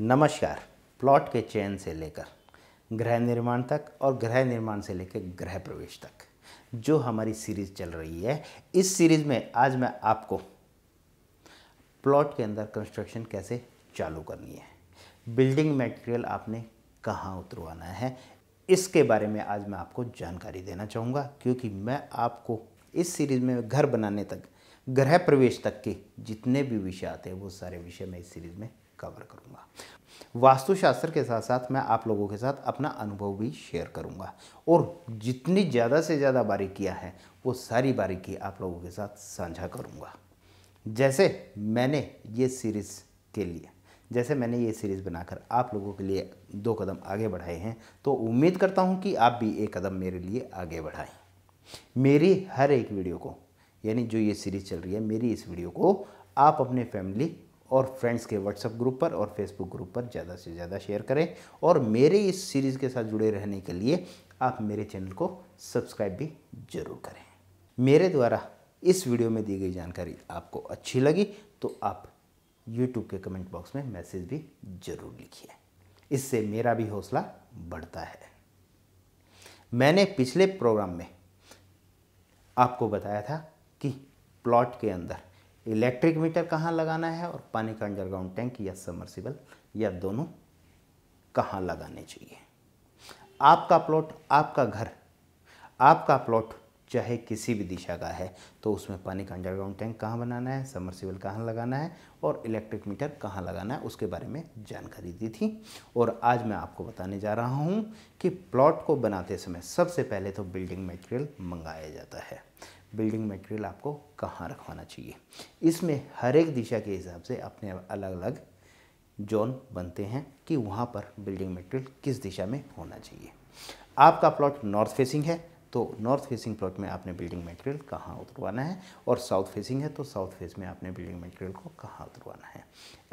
नमस्कार प्लॉट के चयन से लेकर गृह निर्माण तक और गृह निर्माण से लेकर गृह प्रवेश तक जो हमारी सीरीज चल रही है इस सीरीज में आज मैं आपको प्लॉट के अंदर कंस्ट्रक्शन कैसे चालू करनी है बिल्डिंग मटेरियल आपने कहाँ उतरवाना है इसके बारे में आज मैं आपको जानकारी देना चाहूँगा क्योंकि मैं आपको इस सीरीज में घर बनाने तक गृह प्रवेश तक के जितने भी विषय आते हैं वो सारे विषय मैं इस सीरीज़ में कवर करूँगा वास्तुशास्त्र के साथ साथ मैं आप लोगों के साथ अपना अनुभव भी शेयर करूँगा और जितनी ज़्यादा से ज़्यादा बारीकियाँ हैं वो सारी बारीकी आप लोगों के साथ साझा करूँगा जैसे मैंने ये सीरीज़ के लिए जैसे मैंने ये सीरीज़ बनाकर आप लोगों के लिए दो कदम आगे बढ़ाए हैं तो उम्मीद करता हूँ कि आप भी एक कदम मेरे लिए आगे बढ़ाएं मेरी हर एक वीडियो को यानी जो ये सीरीज़ चल रही है मेरी इस वीडियो को आप अपने फैमिली और फ्रेंड्स के व्हाट्सएप ग्रुप पर और फेसबुक ग्रुप पर ज़्यादा से ज़्यादा शेयर करें और मेरे इस सीरीज़ के साथ जुड़े रहने के लिए आप मेरे चैनल को सब्सक्राइब भी जरूर करें मेरे द्वारा इस वीडियो में दी गई जानकारी आपको अच्छी लगी तो आप यूट्यूब के कमेंट बॉक्स में मैसेज भी ज़रूर लिखिए इससे मेरा भी हौसला बढ़ता है मैंने पिछले प्रोग्राम में आपको बताया था कि प्लॉट के अंदर इलेक्ट्रिक मीटर कहाँ लगाना है और पानी का अंडरग्राउंड टैंक या समर्सिबल या दोनों कहाँ लगाने चाहिए आपका प्लॉट आपका घर आपका प्लॉट चाहे किसी भी दिशा का है तो उसमें पानी का अंडरग्राउंड टैंक कहाँ बनाना है समर्सिबल कहाँ लगाना है और इलेक्ट्रिक मीटर कहाँ लगाना है उसके बारे में जानकारी दी थी और आज मैं आपको बताने जा रहा हूँ कि प्लॉट को बनाते समय सबसे पहले तो बिल्डिंग मटेरियल मंगाया जाता है बिल्डिंग मटेरियल आपको कहाँ रखवाना चाहिए इसमें हर एक दिशा के हिसाब से अपने अलग अलग जोन बनते हैं कि वहाँ पर बिल्डिंग मटेरियल किस दिशा में होना चाहिए आपका प्लॉट नॉर्थ फेसिंग है तो नॉर्थ फेसिंग प्लॉट में आपने बिल्डिंग मटेरियल कहाँ उतरवाना है और साउथ फेसिंग है तो साउथ फेस में आपने बिल्डिंग मटेरियल को कहाँ उतरवाना है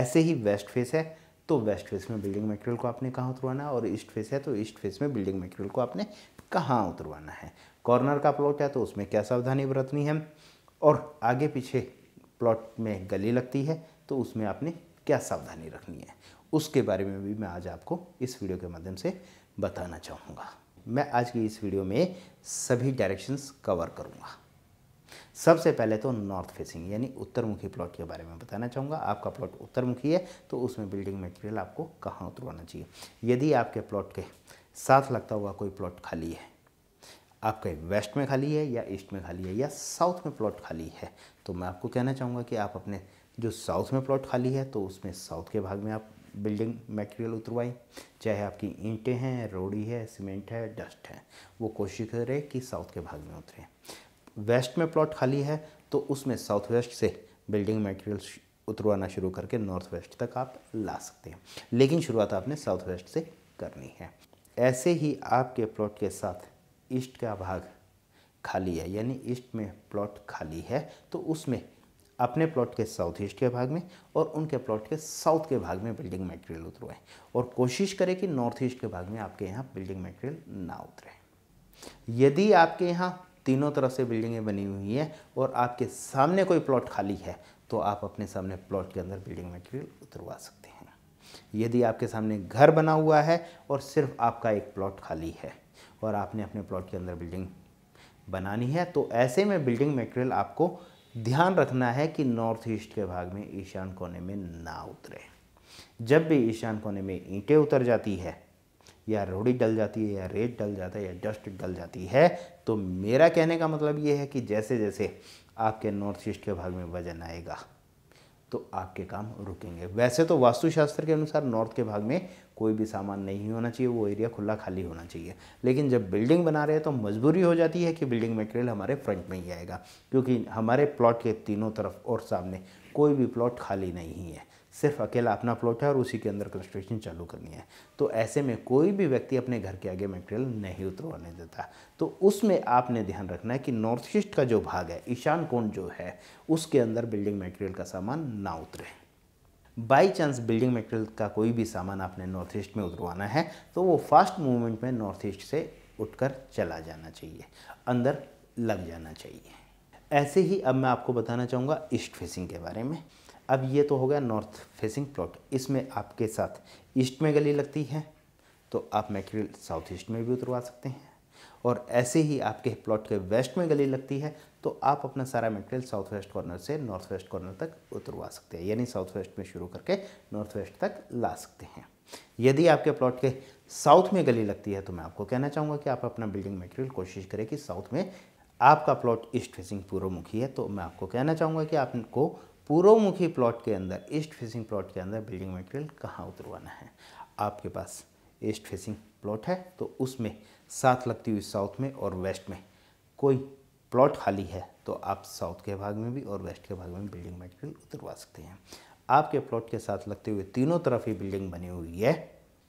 ऐसे ही वेस्ट फेस है तो वेस्ट फेस में बिल्डिंग मटेरियल को आपने कहाँ उतरवाना है और ईस्ट फेस है तो ईस्ट फेस में बिल्डिंग मटेरियल को आपने कहाँ उतरवाना है कॉर्नर का प्लॉट है तो उसमें क्या सावधानी बरतनी है और आगे पीछे प्लॉट में गली लगती है तो उसमें आपने क्या सावधानी रखनी है उसके बारे में भी मैं आज आपको इस वीडियो के माध्यम से बताना चाहूँगा मैं आज की इस वीडियो में सभी डायरेक्शंस कवर करूँगा सबसे पहले तो नॉर्थ फेसिंग यानी उत्तरमुखी प्लॉट के बारे में बताना चाहूँगा आपका प्लॉट उत्तरमुखी है तो उसमें बिल्डिंग मटेरियल आपको कहाँ उतरवाना चाहिए यदि आपके प्लॉट के साथ लगता हुआ कोई प्लॉट खाली है आपका वेस्ट में खाली है या ईस्ट में खाली है या साउथ में प्लॉट खाली है तो मैं आपको कहना चाहूँगा कि आप अपने जो साउथ में प्लॉट खाली है तो उसमें साउथ के भाग में आप बिल्डिंग मटेरियल उतरवाएं चाहे आपकी ईंटें हैं रोड़ी है सीमेंट है डस्ट है वो कोशिश करें कि साउथ के भाग में उतरें वेस्ट में प्लॉट खाली है तो उसमें साउथ वेस्ट से बिल्डिंग मटेरियल उतरवाना शुरू करके नॉर्थ वेस्ट तक आप ला सकते हैं लेकिन शुरुआत आपने साउथ वेस्ट से करनी है ऐसे ही आपके प्लॉट के साथ ईस्ट का भाग खाली है यानी ईस्ट में प्लॉट खाली है तो उसमें अपने प्लॉट के साउथ ईस्ट के भाग में और उनके प्लॉट के साउथ के भाग में बिल्डिंग मटेरियल उतरवाएं और कोशिश करें कि नॉर्थ ईस्ट के भाग में आपके यहाँ बिल्डिंग मटेरियल ना उतरे यदि आपके यहाँ तीनों तरफ से बिल्डिंगें बनी हुई हैं और आपके सामने कोई प्लॉट खाली है तो आप अपने सामने प्लॉट के अंदर बिल्डिंग मटेरियल उतरवा सकते हैं यदि आपके सामने घर बना हुआ है और सिर्फ आपका एक प्लॉट खाली है और आपने अपने प्लॉट के अंदर बिल्डिंग बनानी है तो ऐसे में बिल्डिंग मटेरियल आपको ध्यान रखना है कि नॉर्थ ईस्ट के भाग में ईशान कोने में ना उतरे जब भी ईशान कोने में ईंटें उतर जाती है या रोड़ी डल जाती है या रेत डल जाता है या डस्ट डल जाती है तो मेरा कहने का मतलब ये है कि जैसे जैसे आपके नॉर्थ ईस्ट के भाग में वजन आएगा तो आपके काम रुकेंगे वैसे तो वास्तुशास्त्र के अनुसार नॉर्थ के भाग में कोई भी सामान नहीं होना चाहिए वो एरिया खुला खाली होना चाहिए लेकिन जब बिल्डिंग बना रहे हैं तो मजबूरी हो जाती है कि बिल्डिंग मटेरियल हमारे फ्रंट में ही आएगा क्योंकि हमारे प्लॉट के तीनों तरफ और सामने कोई भी प्लॉट खाली नहीं है सिर्फ अकेला अपना प्लॉट है और उसी के अंदर कंस्ट्रक्शन चालू करनी है तो ऐसे में कोई भी व्यक्ति अपने घर के आगे मटेरियल नहीं उतरवाने देता तो उसमें आपने ध्यान रखना है कि नॉर्थ ईस्ट का जो भाग है ईशान कोण जो है उसके अंदर बिल्डिंग मटेरियल का सामान ना उतरे बाई चांस बिल्डिंग मटेरियल का कोई भी सामान आपने नॉर्थ ईस्ट में उतरवाना है तो वो फास्ट मूवमेंट में नॉर्थ ईस्ट से उठकर चला जाना चाहिए अंदर लग जाना चाहिए ऐसे ही अब मैं आपको बताना चाहूँगा ईस्ट फेसिंग के बारे में अब ये तो हो गया नॉर्थ फेसिंग प्लॉट इसमें आपके साथ ईस्ट में गली लगती है तो आप मेटेरियल साउथ ईस्ट में भी उतरवा सकते हैं और ऐसे ही आपके प्लॉट के वेस्ट में गली लगती है तो आप अपना सारा मटेरियल साउथ वेस्ट कॉर्नर से नॉर्थ वेस्ट कॉर्नर तक उतरवा सकते हैं यानी साउथ वेस्ट में शुरू करके नॉर्थ वेस्ट तक ला सकते हैं यदि आपके प्लॉट के साउथ में गली लगती है तो मैं आपको कहना चाहूँगा कि आप अपना बिल्डिंग मटेरियल कोशिश करें कि साउथ में आपका प्लॉट ईस्ट फेसिंग पूर्वमुखी है तो मैं आपको कहना चाहूँगा कि आपको पूर्वमुखी प्लॉट के अंदर ईस्ट फेसिंग प्लॉट के अंदर बिल्डिंग मटेरियल कहाँ उतरवाना है आपके पास ईस्ट फेसिंग प्लॉट है तो उसमें साथ लगती हुई साउथ में और वेस्ट में कोई प्लॉट खाली है तो आप साउथ के भाग में भी और वेस्ट के भाग में बिल्डिंग मटेरियल उतरवा सकते हैं आपके प्लॉट के साथ लगते हुए तीनों तरफ ही बिल्डिंग बनी हुई है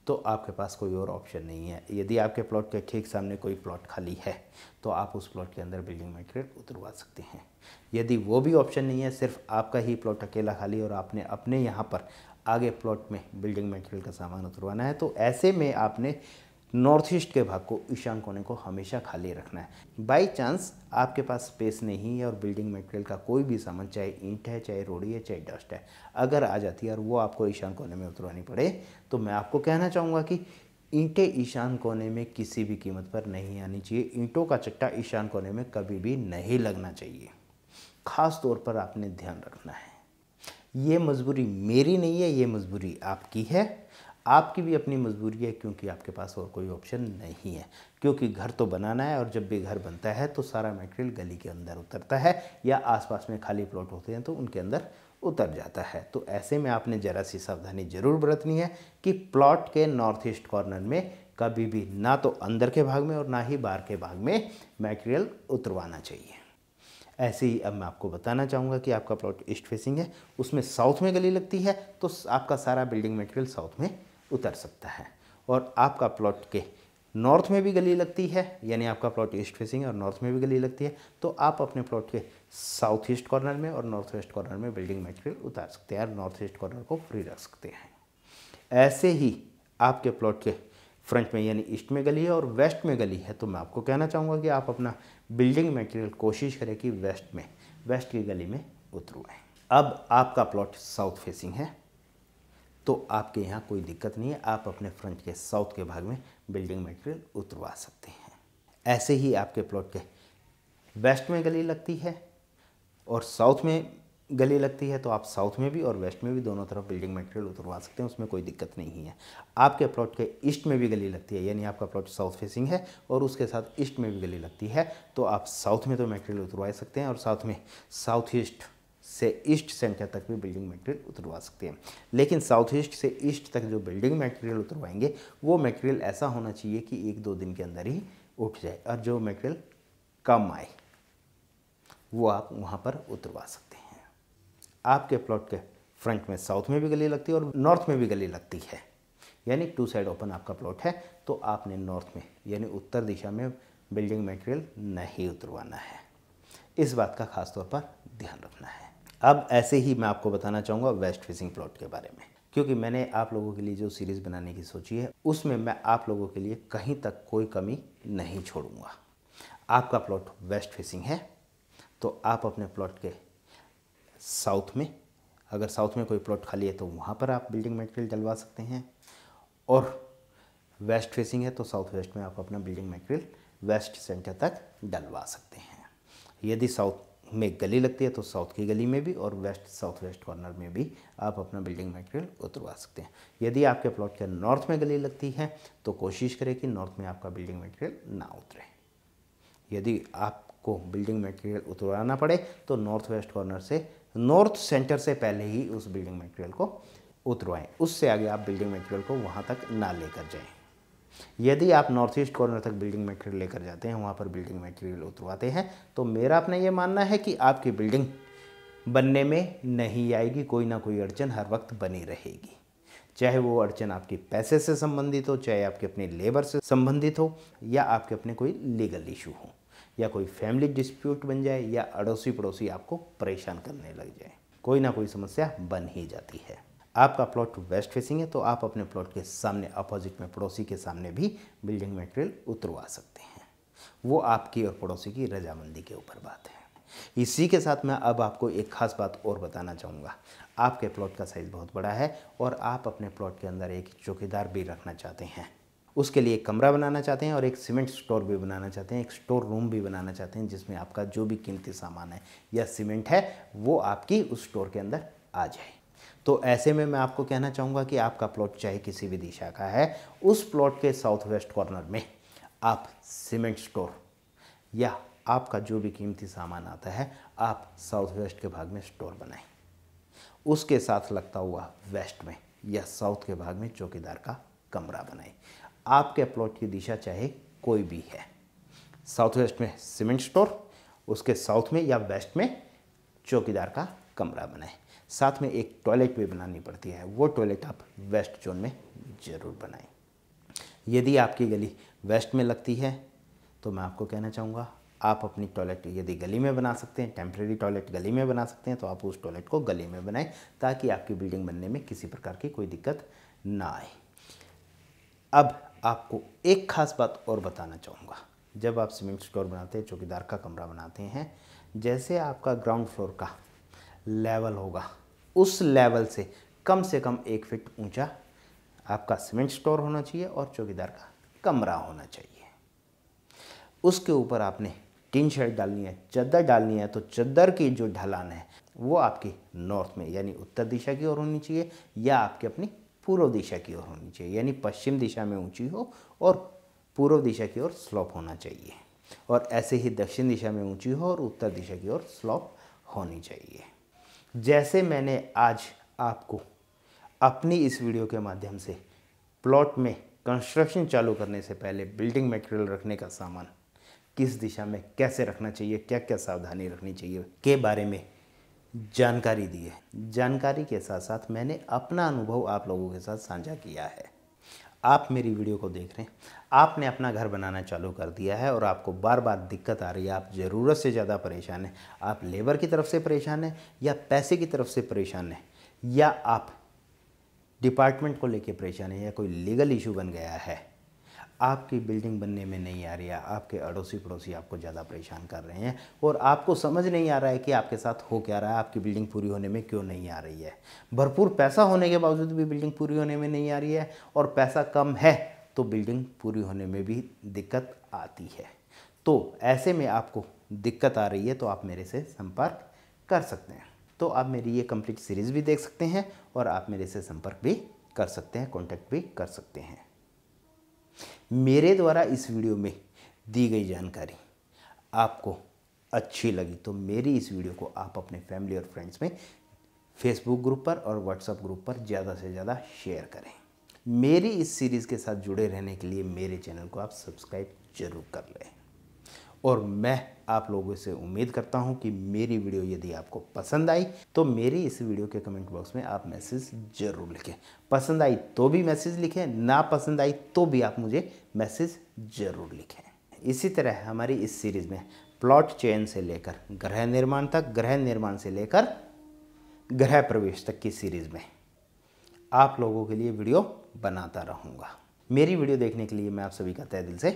तो आपके पास कोई और ऑप्शन नहीं है यदि आपके प्लॉट के ठीक सामने कोई प्लॉट खाली है तो आप उस प्लॉट के अंदर बिल्डिंग मटेरियल उतरवा सकते हैं यदि वो भी ऑप्शन नहीं है सिर्फ आपका ही प्लॉट अकेला खाली और आपने अपने यहाँ पर आगे प्लॉट में बिल्डिंग मटेरियल का सामान उतरवाना है तो ऐसे में आपने नॉर्थ ईस्ट के भाग को ईशान कोने को हमेशा खाली रखना है बाय चांस आपके पास स्पेस नहीं है और बिल्डिंग मटेरियल का कोई भी सामान चाहे ईंट है चाहे रोड़ी है चाहे डस्ट है अगर आ जाती है और वो आपको ईशान कोने में उतरवानी पड़े तो मैं आपको कहना चाहूँगा कि ईंटें ईशान कोने में किसी भी कीमत पर नहीं आनी चाहिए ईंटों का चट्टा ईशान कोने में कभी भी नहीं लगना चाहिए ख़ास तौर पर आपने ध्यान रखना है ये मजबूरी मेरी नहीं है ये मजबूरी आपकी है आपकी भी अपनी मजबूरी है क्योंकि आपके पास और कोई ऑप्शन नहीं है क्योंकि घर तो बनाना है और जब भी घर बनता है तो सारा मटेरियल गली के अंदर उतरता है या आसपास में खाली प्लॉट होते हैं तो उनके अंदर उतर जाता है तो ऐसे में आपने ज़रा सी सावधानी ज़रूर बरतनी है कि प्लॉट के नॉर्थ ईस्ट कॉर्नर में कभी भी ना तो अंदर के भाग में और ना ही बाहर के भाग में मैटेरियल उतरवाना चाहिए ऐसे ही अब मैं आपको बताना चाहूँगा कि आपका प्लॉट ईस्ट फेसिंग है उसमें साउथ में गली लगती है तो आपका सारा बिल्डिंग मटेरियल साउथ में उतर सकता है और आपका प्लॉट के नॉर्थ में भी गली लगती है यानी आपका प्लॉट ईस्ट फेसिंग है और नॉर्थ में भी गली लगती है तो आप अपने प्लॉट के साउथ ईस्ट कॉर्नर में और नॉर्थ वेस्ट कॉर्नर में बिल्डिंग मटेरियल उतार सकते हैं और नॉर्थ ईस्ट कॉर्नर को फ्री रख सकते हैं ऐसे ही आपके प्लॉट के फ्रंट में यानी ईस्ट में गली है और वेस्ट में गली है तो मैं आपको कहना चाहूँगा कि आप अपना बिल्डिंग मटेरियल कोशिश करें कि वेस्ट में वेस्ट की गली में उतरवाएँ अब आपका प्लॉट साउथ फेसिंग है तो आपके यहाँ कोई दिक्कत नहीं है आप अपने फ्रंट के साउथ के भाग में बिल्डिंग मटेरियल उतरवा सकते हैं ऐसे ही आपके प्लॉट के वेस्ट में गली लगती है और साउथ में गली लगती है तो आप साउथ में भी और वेस्ट में भी दोनों तरफ बिल्डिंग मटेरियल उतरवा सकते हैं उसमें कोई दिक्कत नहीं है आपके प्लॉट के ईस्ट में भी गली लगती है यानी आपका प्लॉट साउथ फेसिंग है और उसके साथ ईस्ट में भी गली लगती है तो आप साउथ में तो मटेरियल उतरवा सकते हैं और साथ में साउथ ईस्ट से ईस्ट सेंटर तक भी बिल्डिंग मटेरियल उतरवा सकते हैं लेकिन साउथ ईस्ट से ईस्ट तक जो बिल्डिंग मटेरियल उतरवाएंगे वो मटेरियल ऐसा होना चाहिए कि एक दो दिन के अंदर ही उठ जाए और जो मटेरियल कम आए वो आप वहाँ पर उतरवा सकते हैं आपके प्लॉट के फ्रंट में साउथ में भी गली लगती है और नॉर्थ में भी गली लगती है यानी टू साइड ओपन आपका प्लॉट है तो आपने नॉर्थ में यानी उत्तर दिशा में बिल्डिंग मटेरियल नहीं उतरवाना है इस बात का खासतौर पर ध्यान रखना है अब ऐसे ही मैं आपको बताना चाहूँगा वेस्ट फेसिंग प्लॉट के बारे में क्योंकि मैंने आप लोगों के लिए जो सीरीज़ बनाने की सोची है उसमें मैं आप लोगों के लिए कहीं तक कोई कमी नहीं छोड़ूंगा आपका प्लॉट वेस्ट फेसिंग है तो आप अपने प्लॉट के साउथ में अगर साउथ में कोई प्लॉट खाली है तो वहाँ पर आप बिल्डिंग मटेरियल डलवा सकते हैं और वेस्ट फेसिंग है तो साउथ वेस्ट में आप अपना बिल्डिंग मटेरियल वेस्ट सेंटर तक डलवा सकते हैं यदि साउथ में गली लगती है तो साउथ की गली में भी और वेस्ट साउथ वेस्ट कॉर्नर में भी आप अपना बिल्डिंग मटेरियल उतरवा सकते हैं यदि आपके प्लॉट के नॉर्थ में गली लगती है तो कोशिश करें कि नॉर्थ में आपका बिल्डिंग मटेरियल ना उतरे यदि आपको बिल्डिंग मटेरियल उतरवाना पड़े तो नॉर्थ वेस्ट कॉर्नर से नॉर्थ सेंटर से पहले ही उस बिल्डिंग मटेरियल को उतरवाएं उससे आगे आप बिल्डिंग मटेरियल को वहाँ तक ना लेकर जाएँ यदि आप नॉर्थ ईस्ट कॉर्नर तक बिल्डिंग मटेरियल लेकर जाते हैं वहाँ पर बिल्डिंग मटेरियल उतरवाते हैं तो मेरा अपना ये मानना है कि आपकी बिल्डिंग बनने में नहीं आएगी कोई ना कोई अड़चन हर वक्त बनी रहेगी चाहे वो अड़चन आपके पैसे से संबंधित हो चाहे आपके अपने लेबर से संबंधित हो या आपके अपने कोई लीगल इशू हो या कोई फैमिली डिस्प्यूट बन जाए या अड़ोसी पड़ोसी आपको परेशान करने लग जाए कोई ना कोई समस्या बन ही जाती है आपका प्लॉट वेस्ट फेसिंग है तो आप अपने प्लॉट के सामने अपोजिट में पड़ोसी के सामने भी बिल्डिंग मटेरियल उतरवा सकते हैं वो आपकी और पड़ोसी की रजामंदी के ऊपर बात है इसी के साथ मैं अब आपको एक खास बात और बताना चाहूँगा आपके प्लॉट का साइज़ बहुत बड़ा है और आप अपने प्लॉट के अंदर एक चौकीदार भी रखना चाहते हैं उसके लिए एक कमरा बनाना चाहते हैं और एक सीमेंट स्टोर भी बनाना चाहते हैं एक स्टोर रूम भी बनाना चाहते हैं जिसमें आपका जो भी कीमती सामान है या सीमेंट है वो आपकी उस स्टोर के अंदर आ जाए तो ऐसे में मैं आपको कहना चाहूँगा कि आपका प्लॉट चाहे किसी भी दिशा का है उस प्लॉट के साउथ वेस्ट कॉर्नर में आप सीमेंट स्टोर या आपका जो भी कीमती सामान आता है आप साउथ वेस्ट के भाग में स्टोर बनाएं उसके साथ लगता हुआ वेस्ट में या साउथ के भाग में चौकीदार का कमरा बनाएं आपके प्लॉट की दिशा चाहे कोई भी है साउथ वेस्ट में सीमेंट स्टोर उसके साउथ में या वेस्ट में चौकीदार का कमरा बनाएं साथ में एक टॉयलेट भी बनानी पड़ती है वो टॉयलेट आप वेस्ट जोन में ज़रूर बनाएं यदि आपकी गली वेस्ट में लगती है तो मैं आपको कहना चाहूँगा आप अपनी टॉयलेट यदि गली में बना सकते हैं टेम्प्रेरी टॉयलेट गली में बना सकते हैं तो आप उस टॉयलेट को गली में बनाएं ताकि आपकी बिल्डिंग बनने में किसी प्रकार की कोई दिक्कत ना आए अब आपको एक ख़ास बात और बताना चाहूँगा जब आप सीमेंट स्टोर बनाते हैं चौकीदार का कमरा बनाते हैं जैसे आपका ग्राउंड फ्लोर का लेवल होगा उस लेवल से कम से कम एक फिट ऊंचा आपका सीमेंट स्टोर होना चाहिए और चौकीदार का कमरा होना चाहिए उसके ऊपर आपने टीन शर्ट डालनी है चद्दर डालनी है तो चद्दर की जो ढलान है वो आपकी नॉर्थ में यानी उत्तर दिशा की ओर होनी चाहिए या आपकी अपनी पूर्व दिशा की ओर होनी चाहिए यानी पश्चिम दिशा में ऊंची हो और पूर्व दिशा की ओर स्लॉप होना चाहिए और ऐसे ही दक्षिण दिशा में ऊंची हो और उत्तर दिशा की ओर स्लॉप होनी चाहिए जैसे मैंने आज आपको अपनी इस वीडियो के माध्यम से प्लॉट में कंस्ट्रक्शन चालू करने से पहले बिल्डिंग मटेरियल रखने का सामान किस दिशा में कैसे रखना चाहिए क्या क्या सावधानी रखनी चाहिए के बारे में जानकारी दी है जानकारी के साथ साथ मैंने अपना अनुभव आप लोगों के साथ साझा किया है आप मेरी वीडियो को देख रहे हैं आपने अपना घर बनाना चालू कर दिया है और आपको बार बार दिक्कत आ रही है आप ज़रूरत से ज़्यादा परेशान हैं आप लेबर की तरफ से परेशान हैं या पैसे की तरफ से परेशान हैं या आप डिपार्टमेंट को लेकर परेशान हैं या कोई लीगल इशू बन गया है आपकी बिल्डिंग बनने में नहीं आ रही है आपके अड़ोसी पड़ोसी आपको ज़्यादा परेशान कर रहे हैं और आपको समझ नहीं आ रहा है कि आपके साथ हो क्या रहा है आपकी बिल्डिंग पूरी होने में क्यों नहीं आ रही है भरपूर पैसा होने के बावजूद भी बिल्डिंग पूरी होने में नहीं आ रही है और पैसा कम है तो बिल्डिंग पूरी होने में भी दिक्कत आती है तो ऐसे में आपको दिक्कत आ रही है तो आप मेरे से संपर्क कर सकते हैं तो आप मेरी ये कंप्लीट सीरीज़ भी देख सकते हैं और आप मेरे से संपर्क भी कर सकते हैं कॉन्टैक्ट भी कर सकते हैं मेरे द्वारा इस वीडियो में दी गई जानकारी आपको अच्छी लगी तो मेरी इस वीडियो को आप अपने फैमिली और फ्रेंड्स में फेसबुक ग्रुप पर और व्हाट्सएप ग्रुप पर ज़्यादा से ज़्यादा शेयर करें मेरी इस सीरीज़ के साथ जुड़े रहने के लिए मेरे चैनल को आप सब्सक्राइब जरूर कर लें और मैं आप लोगों से उम्मीद करता हूं कि मेरी वीडियो यदि आपको पसंद आई तो मेरी इस वीडियो के कमेंट बॉक्स में आप मैसेज जरूर लिखें पसंद आई तो भी मैसेज लिखें ना पसंद आई तो भी आप मुझे मैसेज जरूर लिखें इसी तरह हमारी इस सीरीज़ में प्लॉट चयन से लेकर ग्रह निर्माण तक ग्रह निर्माण से लेकर ग्रह प्रवेश तक की सीरीज़ में आप लोगों के लिए वीडियो बनाता रहूँगा मेरी वीडियो देखने के लिए मैं आप सभी का तय दिल से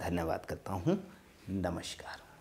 धन्यवाद करता हूँ नमस्कार